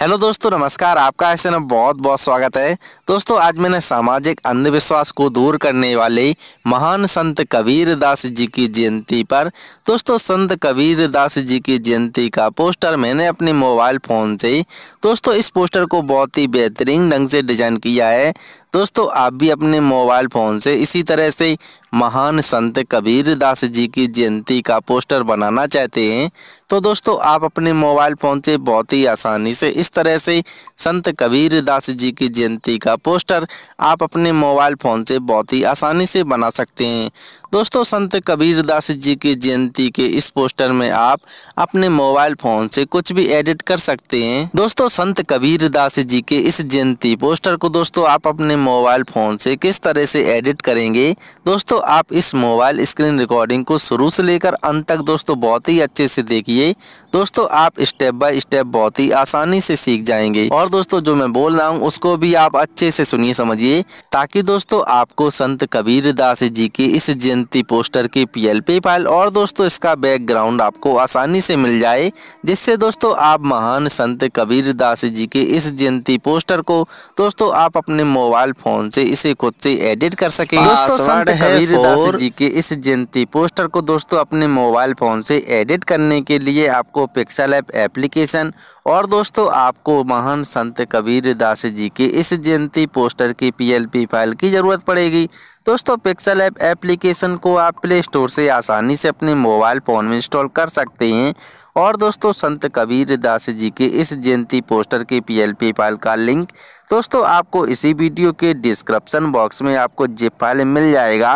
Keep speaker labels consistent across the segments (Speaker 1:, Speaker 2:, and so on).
Speaker 1: hello दोस्तों नमस्कार आपका ऐसे में बहुत बहुत स्वागत है दोस्तों आज मैंने सामाजिक अंधविश्वास को दूर करने वाले महान संत कबीर दास जी की जयंती पर दोस्तों संत कबीर दास जी की जयंती का पोस्टर मैंने अपने मोबाइल फ़ोन से दोस्तों इस पोस्टर को बहुत ही बेहतरीन ढंग से डिज़ाइन किया है दोस्तों आप भी अपने मोबाइल फ़ोन से इसी तरह से महान संत कबीर दास जी की जयंती का पोस्टर बनाना चाहते हैं तो दोस्तों आप अपने मोबाइल फ़ोन से बहुत ही आसानी से इस तरह से संत कबीर दास जी की जयंती का पोस्टर आप अपने मोबाइल फ़ोन से बहुत ही आसानी से बना सकते हैं दोस्तों संत कबीर दास जी की जयंती के इस पोस्टर में आप अपने मोबाइल फ़ोन से कुछ भी एडिट कर सकते हैं दोस्तों संत कबीर दास जी के इस जयंती पोस्टर को दोस्तों आप अपने मोबाइल फ़ोन से किस तरह से एडिट करेंगे दोस्तों आप इस मोबाइल स्क्रीन रिकॉर्डिंग को शुरू से लेकर अंत तक दोस्तों बहुत ही अच्छे से देखिए दोस्तों आप स्टेप बाय स्टेप बहुत ही आसानी से सीख जाएंगे और दोस्तों जो मैं बोल रहा हूँ उसको भी आप अच्छे से सुनिए समझिए ताकि दोस्तों आपको संत कबीर दास जी की इस जयंती पोस्टर की पी फाइल और दोस्तों इसका बैकग्राउंड आपको आसानी से मिल जाए जिससे दोस्तों आप महान संत कबीर दास जी के इस जयंती पोस्टर को दोस्तों आप अपने मोबाइल मोबाइल फोन से इसे खुद से एडिट कर सके कबीर जी के इस जयंती पोस्टर को दोस्तों अपने मोबाइल फोन से एडिट करने के लिए आपको पिक्सल ऐप एप्लीकेशन और दोस्तों आपको महान संत कबीर दास जी के इस जयंती पोस्टर की पीएलपी फाइल की जरूरत पड़ेगी दोस्तों पिक्सल ऐप एप्लीकेशन को आप प्ले स्टोर से आसानी से अपने मोबाइल फ़ोन में इंस्टॉल कर सकते हैं और दोस्तों संत कबीर दास जी के इस जयंती पोस्टर के पीएलपी फाइल का लिंक दोस्तों आपको इसी वीडियो के डिस्क्रिप्शन बॉक्स में आपको जिप फाइल मिल जाएगा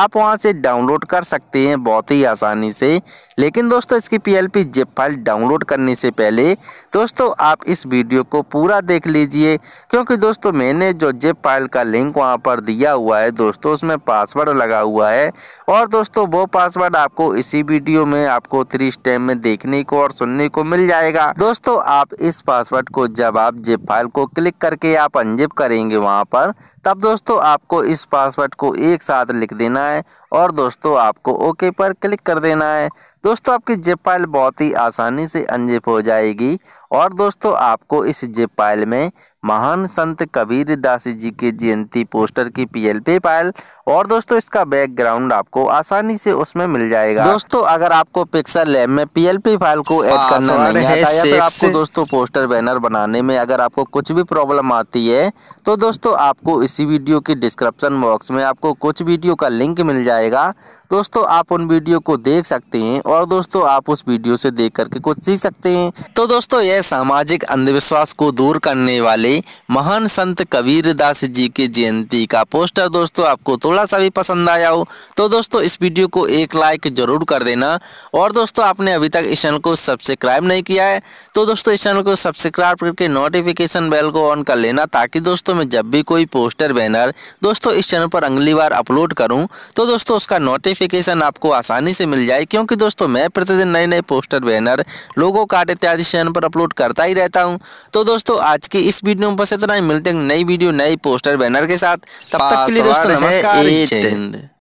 Speaker 1: आप वहां से डाउनलोड कर सकते हैं बहुत ही आसानी से लेकिन दोस्तों इसकी पीएलपी जिप फाइल डाउनलोड करने से पहले दोस्तों आप इस वीडियो को पूरा देख लीजिए क्योंकि दोस्तों मैंने जो जिप फाइल का लिंक वहाँ पर दिया हुआ है दोस्तों तो उसमें पासवर्ड लगा हुआ है और दोस्तों वो पासवर्ड आपको इसी वीडियो में आपको थ्री स्टेप में देखने को और सुनने को मिल जाएगा दोस्तों आप इस पासवर्ड को जब आप जिप फाइल को क्लिक करके आप अनजिप करेंगे वहाँ पर तब दोस्तों आपको इस पासवर्ड को एक साथ लिख देना है और दोस्तों आपको ओके पर क्लिक कर देना है दोस्तों आपकी जिप फाइल बहुत ही आसानी से अनजिप हो जाएगी और दोस्तों आपको इस जिप फाइल में महान संत कबीर दास जी के जयंती पोस्टर की पीएलपी फाइल और दोस्तों इसका बैकग्राउंड आपको आसानी से उसमें मिल जाएगा दोस्तों अगर आपको पिक्सल लैब में पे फाइल को ऐड हाँ, करना नहीं आता या फिर आपको दोस्तों पोस्टर बैनर बनाने में अगर आपको कुछ भी प्रॉब्लम आती है तो दोस्तों आपको इसी वीडियो के डिस्क्रिप्शन बॉक्स में आपको कुछ वीडियो का लिंक मिल जाएगा दोस्तों आप उन वीडियो को देख सकते हैं और दोस्तों आप उस वीडियो से देख करके कुछ सीख सकते हैं तो दोस्तों यह सामाजिक अंधविश्वास को दूर करने वाले महान संत कबीर दास जी की जयंती का पोस्टर दोस्तों आपको थोड़ा सा भी पसंद आया हो तो दोस्तों इस वीडियो को एक लाइक जरूर कर देना और दोस्तों आपने अभी तक इस चैनल को सब्सक्राइब नहीं किया है तो दोस्तों इस चैनल को सब्सक्राइब करके नोटिफिकेशन बेल को ऑन कर लेना ताकि दोस्तों मैं जब भी कोई पोस्टर बैनर दोस्तों इस चैनल पर अगली बार अपलोड करूँ तो दोस्तों उसका नोटिफिक नोटिफिकेशन आपको आसानी से मिल जाए क्योंकि दोस्तों मैं प्रतिदिन नए नए पोस्टर बैनर लोगों कार्ड इत्यादि चैनल पर अपलोड करता ही रहता हूँ तो दोस्तों आज की इस वीडियो में बस इतना ही मिलते हैं नई वीडियो नई पोस्टर बैनर के साथ तब तक के लिए दोस्तों नमस्कार जय हिंद